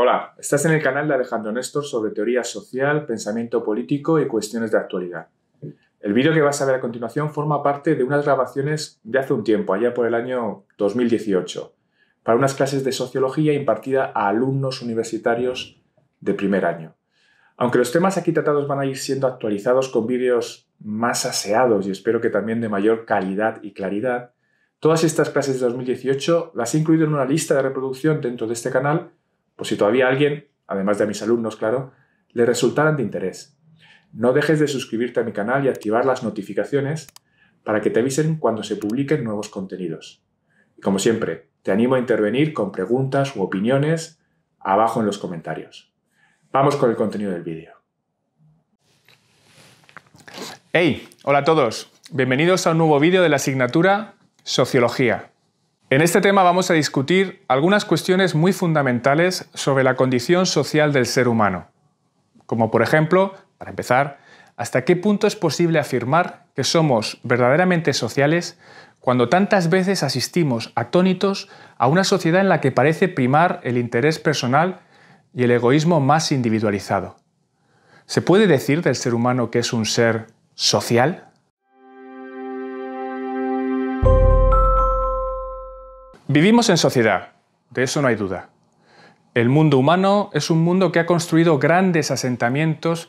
Hola, estás en el canal de Alejandro Néstor sobre teoría social, pensamiento político y cuestiones de actualidad. El vídeo que vas a ver a continuación forma parte de unas grabaciones de hace un tiempo, allá por el año 2018, para unas clases de sociología impartida a alumnos universitarios de primer año. Aunque los temas aquí tratados van a ir siendo actualizados con vídeos más aseados y espero que también de mayor calidad y claridad, todas estas clases de 2018 las he incluido en una lista de reproducción dentro de este canal pues si todavía a alguien, además de a mis alumnos, claro, le resultaran de interés. No dejes de suscribirte a mi canal y activar las notificaciones para que te avisen cuando se publiquen nuevos contenidos. Y como siempre, te animo a intervenir con preguntas u opiniones abajo en los comentarios. Vamos con el contenido del vídeo. ¡Hey! Hola a todos. Bienvenidos a un nuevo vídeo de la asignatura Sociología. En este tema vamos a discutir algunas cuestiones muy fundamentales sobre la condición social del ser humano, como por ejemplo, para empezar, hasta qué punto es posible afirmar que somos verdaderamente sociales cuando tantas veces asistimos atónitos a una sociedad en la que parece primar el interés personal y el egoísmo más individualizado. ¿Se puede decir del ser humano que es un ser social? Vivimos en sociedad, de eso no hay duda. El mundo humano es un mundo que ha construido grandes asentamientos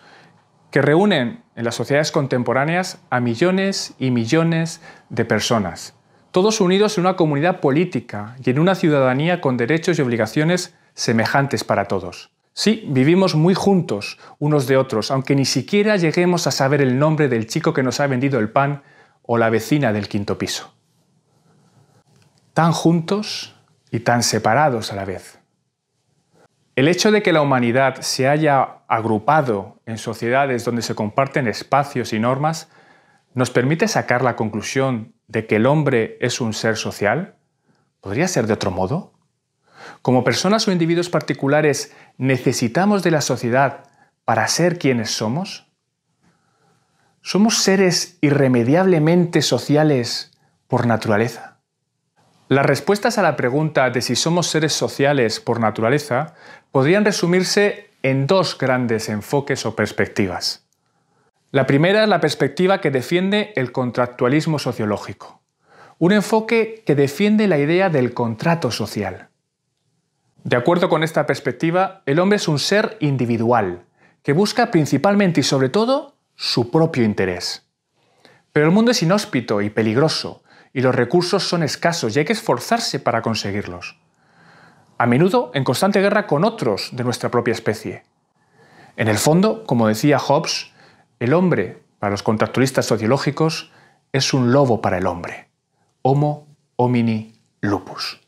que reúnen en las sociedades contemporáneas a millones y millones de personas, todos unidos en una comunidad política y en una ciudadanía con derechos y obligaciones semejantes para todos. Sí, vivimos muy juntos unos de otros, aunque ni siquiera lleguemos a saber el nombre del chico que nos ha vendido el pan o la vecina del quinto piso tan juntos y tan separados a la vez. El hecho de que la humanidad se haya agrupado en sociedades donde se comparten espacios y normas nos permite sacar la conclusión de que el hombre es un ser social. ¿Podría ser de otro modo? Como personas o individuos particulares, ¿necesitamos de la sociedad para ser quienes somos? ¿Somos seres irremediablemente sociales por naturaleza? Las respuestas a la pregunta de si somos seres sociales por naturaleza podrían resumirse en dos grandes enfoques o perspectivas. La primera es la perspectiva que defiende el contractualismo sociológico, un enfoque que defiende la idea del contrato social. De acuerdo con esta perspectiva, el hombre es un ser individual, que busca principalmente y sobre todo su propio interés. Pero el mundo es inhóspito y peligroso, y los recursos son escasos y hay que esforzarse para conseguirlos. A menudo en constante guerra con otros de nuestra propia especie. En el fondo, como decía Hobbes, el hombre, para los contractualistas sociológicos, es un lobo para el hombre. Homo homini lupus.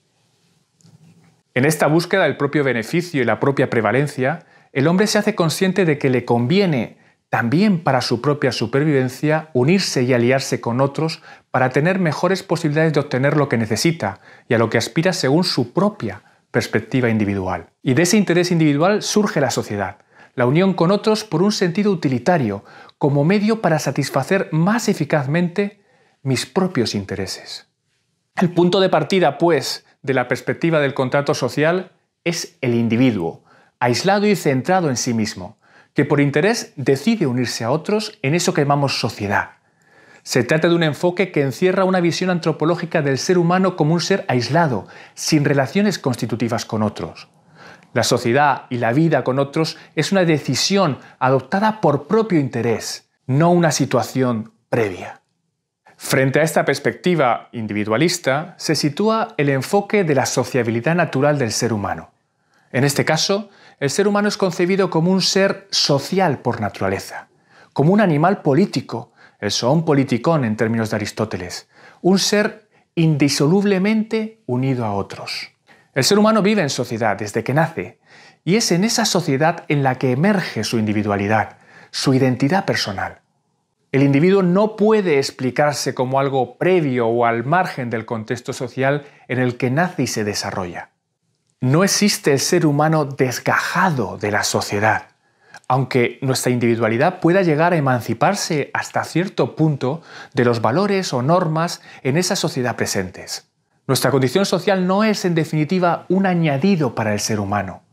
En esta búsqueda del propio beneficio y la propia prevalencia, el hombre se hace consciente de que le conviene también para su propia supervivencia, unirse y aliarse con otros para tener mejores posibilidades de obtener lo que necesita y a lo que aspira según su propia perspectiva individual. Y de ese interés individual surge la sociedad, la unión con otros por un sentido utilitario, como medio para satisfacer más eficazmente mis propios intereses. El punto de partida, pues, de la perspectiva del contrato social es el individuo, aislado y centrado en sí mismo, que por interés decide unirse a otros en eso que llamamos sociedad. Se trata de un enfoque que encierra una visión antropológica del ser humano como un ser aislado, sin relaciones constitutivas con otros. La sociedad y la vida con otros es una decisión adoptada por propio interés, no una situación previa. Frente a esta perspectiva individualista se sitúa el enfoque de la sociabilidad natural del ser humano. En este caso, el ser humano es concebido como un ser social por naturaleza, como un animal político, el un politicón en términos de Aristóteles, un ser indisolublemente unido a otros. El ser humano vive en sociedad desde que nace, y es en esa sociedad en la que emerge su individualidad, su identidad personal. El individuo no puede explicarse como algo previo o al margen del contexto social en el que nace y se desarrolla. No existe el ser humano desgajado de la sociedad. Aunque nuestra individualidad pueda llegar a emanciparse hasta cierto punto de los valores o normas en esa sociedad presentes. Nuestra condición social no es, en definitiva, un añadido para el ser humano.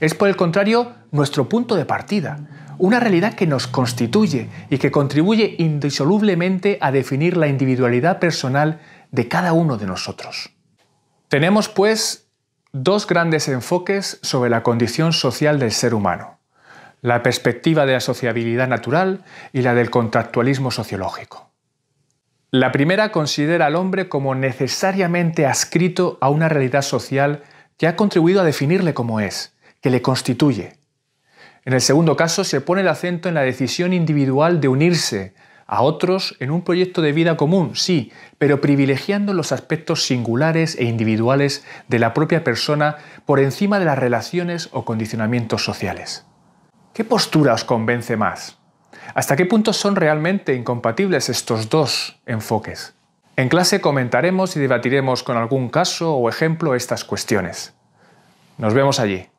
Es, por el contrario, nuestro punto de partida, una realidad que nos constituye y que contribuye indisolublemente a definir la individualidad personal de cada uno de nosotros. Tenemos, pues, dos grandes enfoques sobre la condición social del ser humano, la perspectiva de la sociabilidad natural y la del contractualismo sociológico. La primera considera al hombre como necesariamente adscrito a una realidad social que ha contribuido a definirle como es, que le constituye. En el segundo caso se pone el acento en la decisión individual de unirse, a otros en un proyecto de vida común, sí, pero privilegiando los aspectos singulares e individuales de la propia persona por encima de las relaciones o condicionamientos sociales. ¿Qué postura os convence más? ¿Hasta qué punto son realmente incompatibles estos dos enfoques? En clase comentaremos y debatiremos con algún caso o ejemplo estas cuestiones. Nos vemos allí.